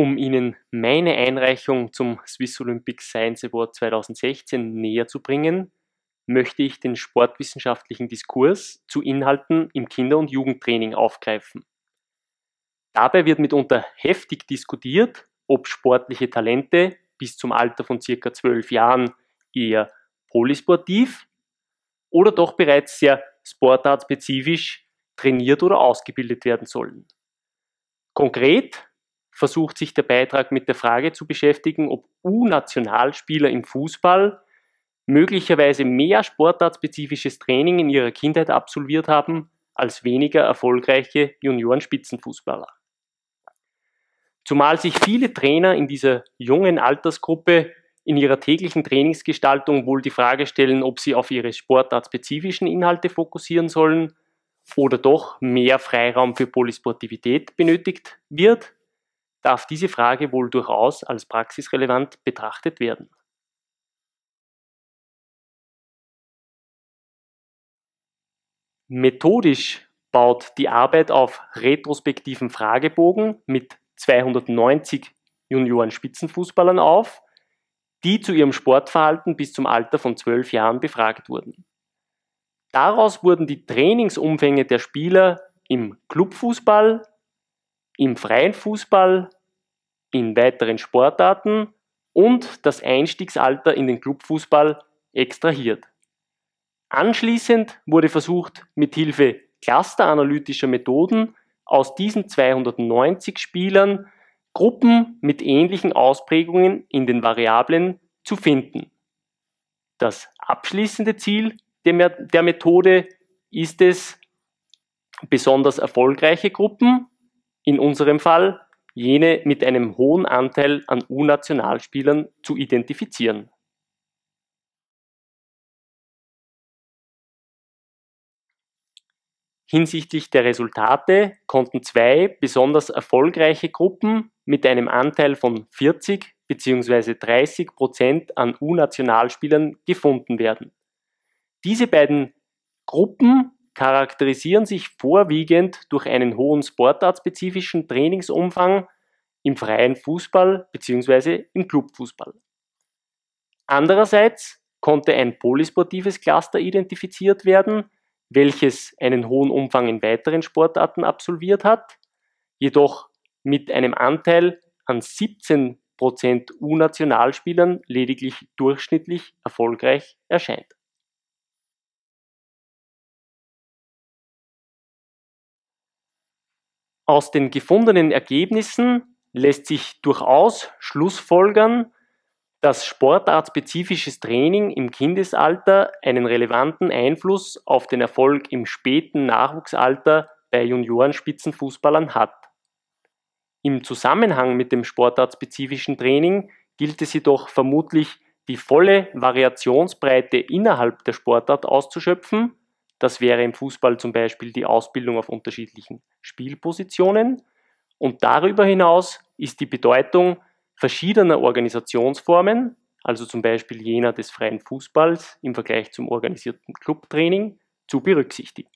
um Ihnen meine Einreichung zum Swiss Olympic Science Award 2016 näher zu bringen, möchte ich den sportwissenschaftlichen Diskurs zu Inhalten im Kinder- und Jugendtraining aufgreifen. Dabei wird mitunter heftig diskutiert, ob sportliche Talente bis zum Alter von circa 12 Jahren eher polysportiv oder doch bereits sehr sportartspezifisch trainiert oder ausgebildet werden sollen. Konkret versucht sich der Beitrag mit der Frage zu beschäftigen, ob U-Nationalspieler im Fußball möglicherweise mehr sportartspezifisches Training in ihrer Kindheit absolviert haben als weniger erfolgreiche Juniorenspitzenfußballer. Zumal sich viele Trainer in dieser jungen Altersgruppe in ihrer täglichen Trainingsgestaltung wohl die Frage stellen, ob sie auf ihre sportartspezifischen Inhalte fokussieren sollen oder doch mehr Freiraum für Polysportivität benötigt wird darf diese Frage wohl durchaus als praxisrelevant betrachtet werden. Methodisch baut die Arbeit auf retrospektiven Fragebogen mit 290 Junioren-Spitzenfußballern auf, die zu ihrem Sportverhalten bis zum Alter von 12 Jahren befragt wurden. Daraus wurden die Trainingsumfänge der Spieler im Clubfußball, im freien Fußball, in weiteren Sportarten und das Einstiegsalter in den Clubfußball extrahiert. Anschließend wurde versucht, mit Hilfe clusteranalytischer Methoden aus diesen 290 Spielern Gruppen mit ähnlichen Ausprägungen in den Variablen zu finden. Das abschließende Ziel der Methode ist es, besonders erfolgreiche Gruppen in unserem Fall jene mit einem hohen Anteil an U-Nationalspielern zu identifizieren. Hinsichtlich der Resultate konnten zwei besonders erfolgreiche Gruppen mit einem Anteil von 40 bzw. 30 Prozent an U-Nationalspielern gefunden werden. Diese beiden Gruppen charakterisieren sich vorwiegend durch einen hohen sportartspezifischen Trainingsumfang im freien Fußball bzw. im Clubfußball. Andererseits konnte ein polysportives Cluster identifiziert werden, welches einen hohen Umfang in weiteren Sportarten absolviert hat, jedoch mit einem Anteil an 17% U-Nationalspielern lediglich durchschnittlich erfolgreich erscheint. Aus den gefundenen Ergebnissen lässt sich durchaus schlussfolgern, dass sportartspezifisches Training im Kindesalter einen relevanten Einfluss auf den Erfolg im späten Nachwuchsalter bei Juniorenspitzenfußballern hat. Im Zusammenhang mit dem sportartspezifischen Training gilt es jedoch vermutlich, die volle Variationsbreite innerhalb der Sportart auszuschöpfen das wäre im Fußball zum Beispiel die Ausbildung auf unterschiedlichen Spielpositionen. Und darüber hinaus ist die Bedeutung verschiedener Organisationsformen, also zum Beispiel jener des freien Fußballs im Vergleich zum organisierten Clubtraining, zu berücksichtigen.